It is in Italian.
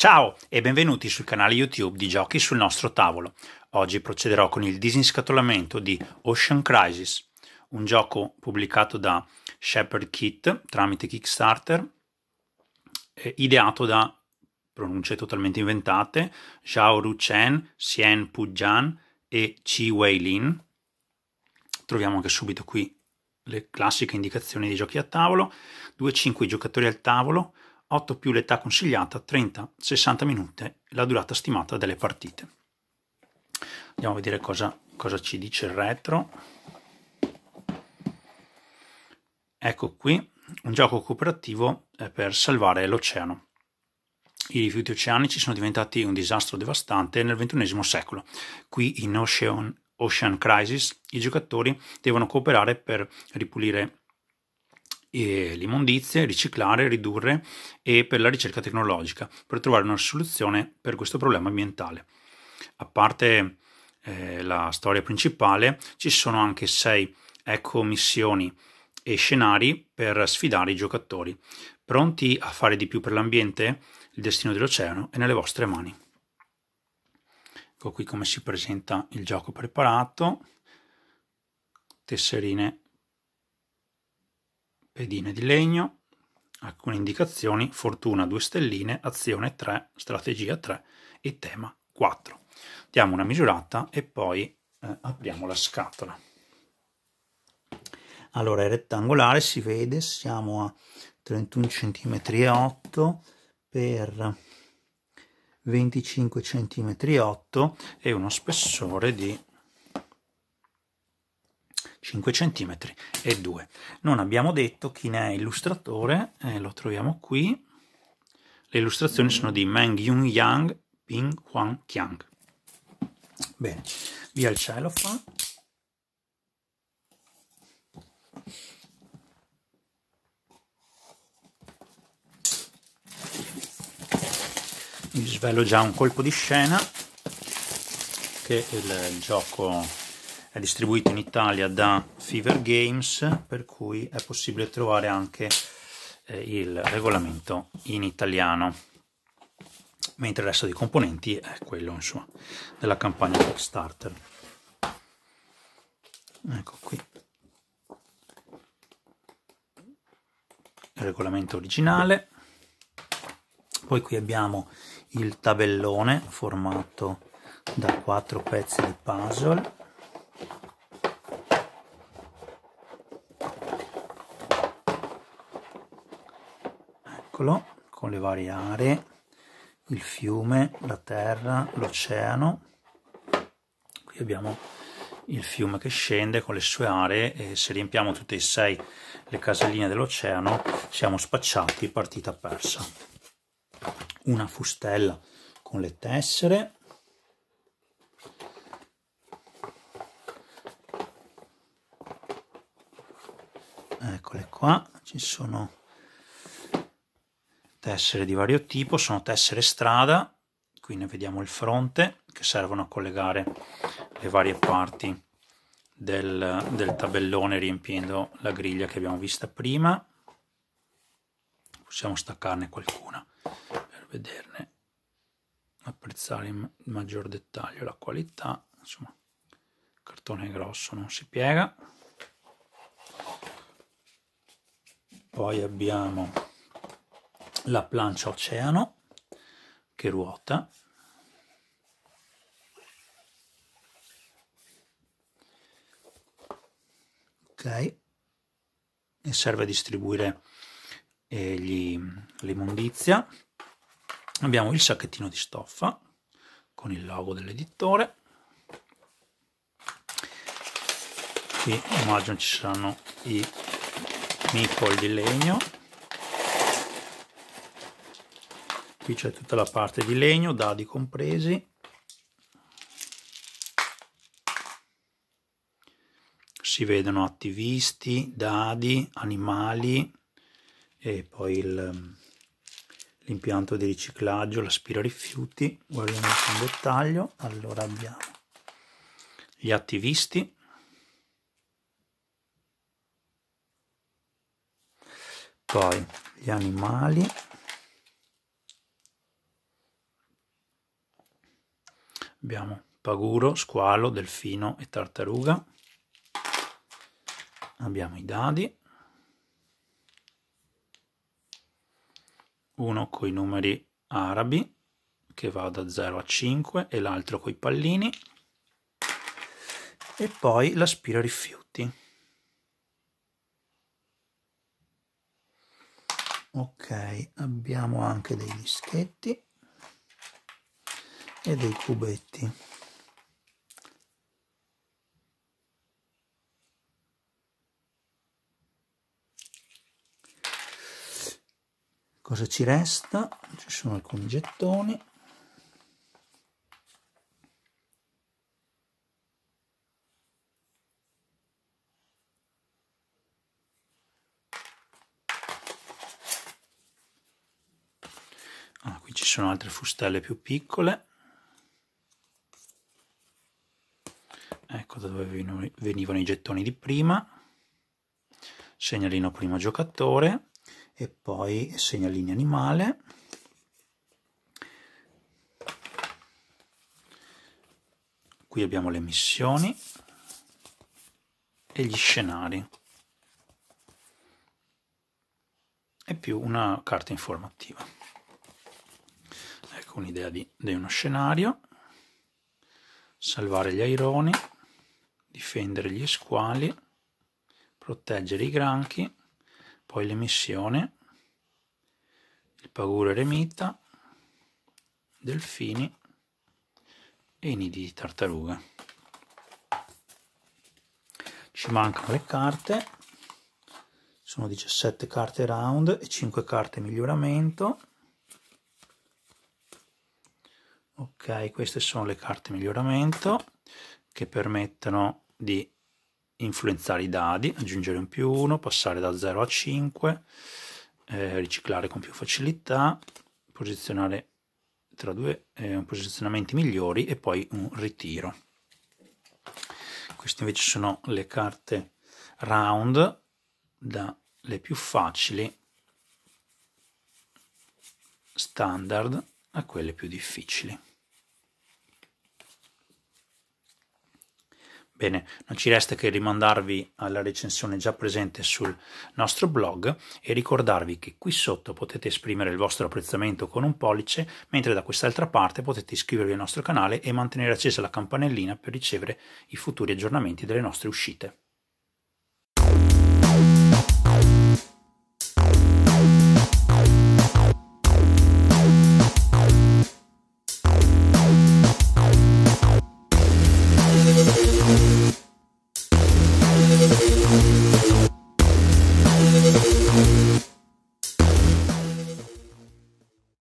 Ciao e benvenuti sul canale YouTube di Giochi sul nostro tavolo. Oggi procederò con il disinscatolamento di Ocean Crisis, un gioco pubblicato da Shepherd Kit tramite Kickstarter, eh, ideato da pronunce totalmente inventate, Zhao Ru Chen, Xian Pujan e Qi Wei Lin. Troviamo anche subito qui le classiche indicazioni di giochi a tavolo, 2-5 giocatori al tavolo, 8 più l'età consigliata, 30-60 minuti la durata stimata delle partite. Andiamo a vedere cosa, cosa ci dice il retro. Ecco qui, un gioco cooperativo eh, per salvare l'oceano. I rifiuti oceanici sono diventati un disastro devastante nel XXI secolo. Qui in Ocean, Ocean Crisis i giocatori devono cooperare per ripulire l'immondizia, riciclare, ridurre e per la ricerca tecnologica, per trovare una soluzione per questo problema ambientale. A parte eh, la storia principale, ci sono anche sei eco-missioni e scenari per sfidare i giocatori. Pronti a fare di più per l'ambiente? Il destino dell'oceano è nelle vostre mani. Ecco qui come si presenta il gioco preparato. Tesserine pedine di legno, alcune indicazioni, fortuna 2 stelline, azione 3, strategia 3 e tema 4. Diamo una misurata e poi eh, apriamo la scatola. Allora è rettangolare, si vede, siamo a 31 cm e 8 per 25 cm e 8 e uno spessore di 5 cm e 2. Non abbiamo detto chi ne è illustratore, eh, lo troviamo qui. Le illustrazioni sono di Meng Yun Yang Ping Huang Qiang. Bene, via il cellophane. Vi svelo già un colpo di scena che il gioco è distribuito in Italia da Fever Games, per cui è possibile trovare anche eh, il regolamento in italiano, mentre il resto dei componenti è quello insomma, della campagna Kickstarter. Ecco qui il regolamento originale, poi qui abbiamo il tabellone formato da quattro pezzi di puzzle piccolo con le varie aree, il fiume, la terra, l'oceano. Qui abbiamo il fiume che scende con le sue aree e se riempiamo tutte e sei le caselline dell'oceano siamo spacciati, partita persa. Una fustella con le tessere. Eccole qua, ci sono tessere di vario tipo, sono tessere strada, qui ne vediamo il fronte, che servono a collegare le varie parti del, del tabellone riempiendo la griglia che abbiamo vista prima. Possiamo staccarne qualcuna per vederne, apprezzare in maggior dettaglio la qualità, insomma cartone grosso non si piega. Poi abbiamo la plancia oceano che ruota ok e serve a distribuire eh, l'immondizia abbiamo il sacchettino di stoffa con il logo dell'editore qui immagino ci saranno i meeple di legno qui c'è tutta la parte di legno, dadi compresi. Si vedono attivisti, dadi, animali e poi l'impianto di riciclaggio, l'aspira rifiuti. Guardiamo in dettaglio. Allora abbiamo gli attivisti. Poi gli animali. Abbiamo paguro, squalo, delfino e tartaruga. Abbiamo i dadi. Uno con i numeri arabi che va da 0 a 5 e l'altro con i pallini. E poi l'aspira rifiuti. Ok, abbiamo anche dei dischetti e dei cubetti cosa ci resta ci sono alcuni gettoni Ah, qui ci sono altre fustelle più piccole da dove venivano i gettoni di prima, segnalino primo giocatore e poi segnalini animale. Qui abbiamo le missioni e gli scenari e più una carta informativa. Ecco un'idea di, di uno scenario, salvare gli aironi difendere gli squali, proteggere i granchi, poi l'emissione, il paguro eremita, delfini e i nidi di tartaruga. Ci mancano le carte, sono 17 carte round e 5 carte miglioramento. Ok, queste sono le carte miglioramento che permettono di influenzare i dadi, aggiungere un più 1, passare da 0 a 5, eh, riciclare con più facilità, posizionare tra due eh, posizionamenti migliori e poi un ritiro. Queste invece sono le carte round, dalle più facili standard a quelle più difficili. Bene, non ci resta che rimandarvi alla recensione già presente sul nostro blog e ricordarvi che qui sotto potete esprimere il vostro apprezzamento con un pollice, mentre da quest'altra parte potete iscrivervi al nostro canale e mantenere accesa la campanellina per ricevere i futuri aggiornamenti delle nostre uscite.